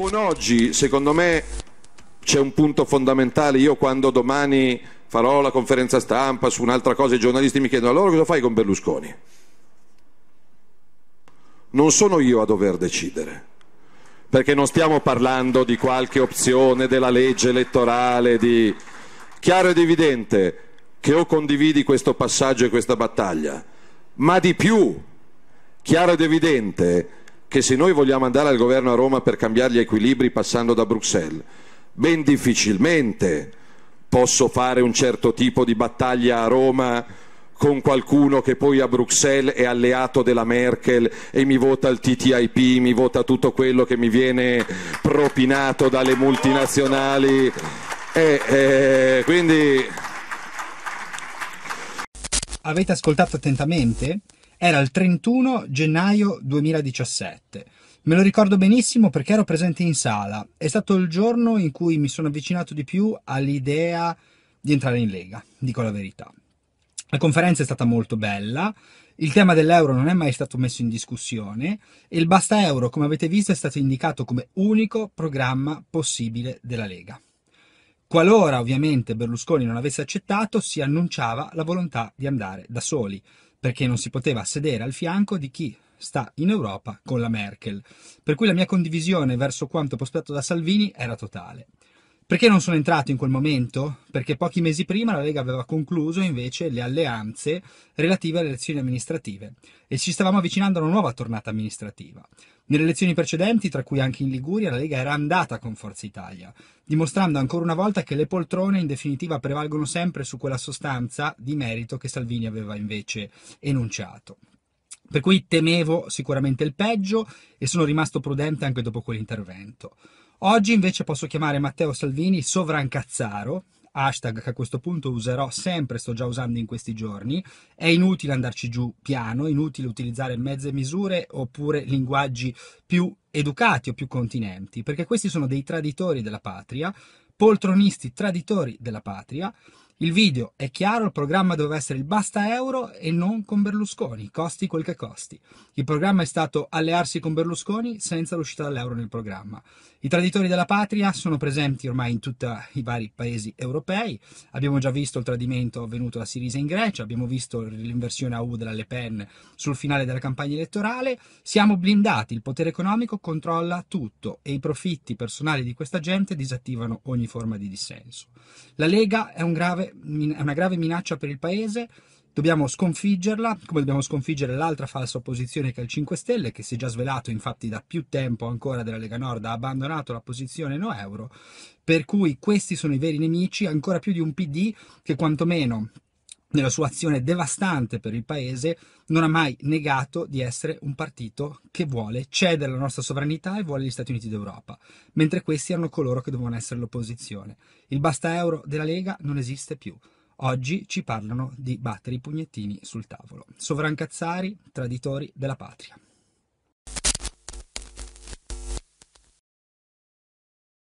Buon oggi, secondo me c'è un punto fondamentale. Io quando domani farò la conferenza stampa su un'altra cosa, i giornalisti mi chiedono allora cosa fai con Berlusconi? Non sono io a dover decidere, perché non stiamo parlando di qualche opzione della legge elettorale, di... Chiaro ed evidente che o condividi questo passaggio e questa battaglia, ma di più, chiaro ed evidente che se noi vogliamo andare al governo a Roma per cambiare gli equilibri passando da Bruxelles, ben difficilmente posso fare un certo tipo di battaglia a Roma con qualcuno che poi a Bruxelles è alleato della Merkel e mi vota il TTIP, mi vota tutto quello che mi viene propinato dalle multinazionali. E, eh, eh, quindi... Avete ascoltato attentamente? Era il 31 gennaio 2017. Me lo ricordo benissimo perché ero presente in sala. È stato il giorno in cui mi sono avvicinato di più all'idea di entrare in Lega, dico la verità. La conferenza è stata molto bella, il tema dell'euro non è mai stato messo in discussione e il basta euro, come avete visto, è stato indicato come unico programma possibile della Lega. Qualora ovviamente Berlusconi non avesse accettato, si annunciava la volontà di andare da soli perché non si poteva sedere al fianco di chi sta in Europa con la Merkel. Per cui la mia condivisione verso quanto prospetto da Salvini era totale. Perché non sono entrato in quel momento? Perché pochi mesi prima la Lega aveva concluso invece le alleanze relative alle elezioni amministrative e ci stavamo avvicinando a una nuova tornata amministrativa. Nelle elezioni precedenti, tra cui anche in Liguria, la Lega era andata con Forza Italia, dimostrando ancora una volta che le poltrone in definitiva prevalgono sempre su quella sostanza di merito che Salvini aveva invece enunciato. Per cui temevo sicuramente il peggio e sono rimasto prudente anche dopo quell'intervento. Oggi invece posso chiamare Matteo Salvini sovrancazzaro, hashtag che a questo punto userò sempre, sto già usando in questi giorni. È inutile andarci giù piano, inutile utilizzare mezze misure oppure linguaggi più educati o più continenti, perché questi sono dei traditori della patria, poltronisti traditori della patria il video è chiaro, il programma doveva essere il basta euro e non con Berlusconi, costi quel che costi. Il programma è stato allearsi con Berlusconi senza l'uscita dall'euro nel programma. I traditori della patria sono presenti ormai in tutti i vari paesi europei, abbiamo già visto il tradimento avvenuto da Sirisa in Grecia, abbiamo visto l'inversione a U della Le Pen sul finale della campagna elettorale, siamo blindati, il potere economico controlla tutto e i profitti personali di questa gente disattivano ogni forma di dissenso. La Lega è un grave è una grave minaccia per il paese, dobbiamo sconfiggerla, come dobbiamo sconfiggere l'altra falsa opposizione che è il 5 Stelle, che si è già svelato infatti da più tempo ancora della Lega Nord, ha abbandonato la posizione no euro, per cui questi sono i veri nemici, ancora più di un PD che quantomeno nella sua azione devastante per il paese, non ha mai negato di essere un partito che vuole cedere la nostra sovranità e vuole gli Stati Uniti d'Europa, mentre questi erano coloro che dovevano essere l'opposizione. Il basta euro della Lega non esiste più. Oggi ci parlano di battere i pugnettini sul tavolo. Sovrancazzari, traditori della patria.